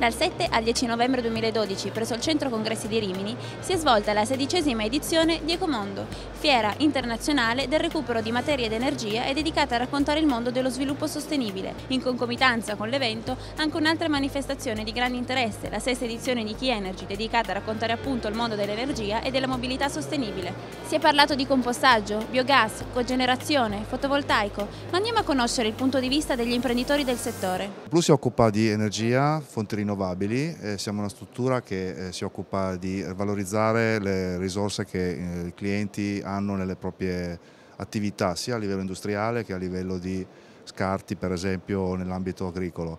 Dal 7 al 10 novembre 2012, presso il Centro Congressi di Rimini, si è svolta la sedicesima edizione di Ecomondo, fiera internazionale del recupero di materia ed energia e dedicata a raccontare il mondo dello sviluppo sostenibile. In concomitanza con l'evento, anche un'altra manifestazione di grande interesse, la sesta edizione di Key Energy, dedicata a raccontare appunto il mondo dell'energia e della mobilità sostenibile. Si è parlato di compostaggio, biogas, cogenerazione, fotovoltaico, ma andiamo a conoscere il punto di vista degli imprenditori del settore. Plus si occupa di energia, fonti rinnovabili, rinnovabili, eh, siamo una struttura che eh, si occupa di valorizzare le risorse che eh, i clienti hanno nelle proprie attività, sia a livello industriale che a livello di scarti per esempio nell'ambito agricolo.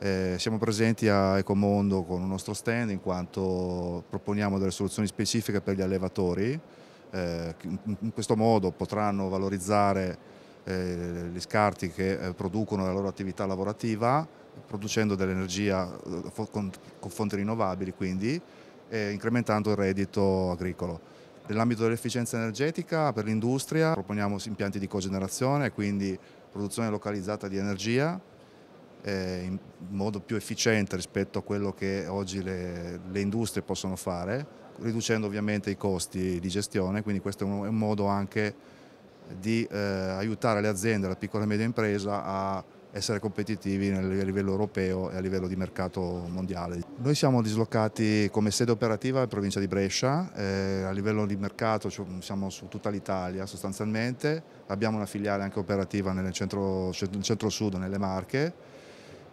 Eh, siamo presenti a Ecomondo con un nostro stand in quanto proponiamo delle soluzioni specifiche per gli allevatori, eh, in questo modo potranno valorizzare eh, gli scarti che eh, producono la loro attività lavorativa producendo dell'energia eh, con, fonti rinnovabili quindi e incrementando il reddito agricolo. Nell'ambito dell'efficienza energetica per l'industria proponiamo impianti di cogenerazione, quindi produzione localizzata di energia in modo più efficiente rispetto a quello che oggi le, le industrie possono fare, riducendo ovviamente i costi di gestione, quindi questo è un, è un modo anche di eh, aiutare le aziende, la piccola e media impresa a essere competitivi a livello europeo e a livello di mercato mondiale. Noi siamo dislocati come sede operativa in provincia di Brescia, eh, a livello di mercato cioè, siamo su tutta l'Italia sostanzialmente, abbiamo una filiale anche operativa nel centro-sud, centro nelle Marche,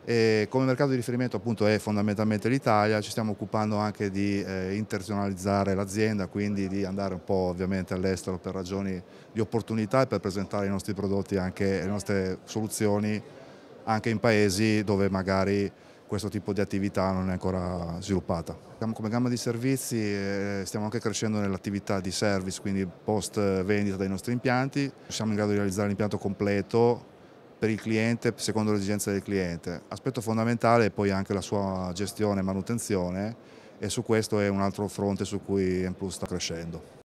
e come mercato di riferimento appunto è fondamentalmente l'Italia, ci stiamo occupando anche di eh, internazionalizzare l'azienda, quindi di andare un po' ovviamente all'estero per ragioni di opportunità e per presentare i nostri prodotti e le nostre soluzioni anche in paesi dove magari questo tipo di attività non è ancora sviluppata. Come gamma di servizi eh, stiamo anche crescendo nell'attività di service, quindi post vendita dei nostri impianti, siamo in grado di realizzare l'impianto completo per il cliente, secondo le esigenze del cliente. Aspetto fondamentale è poi anche la sua gestione e manutenzione e su questo è un altro fronte su cui M sta crescendo.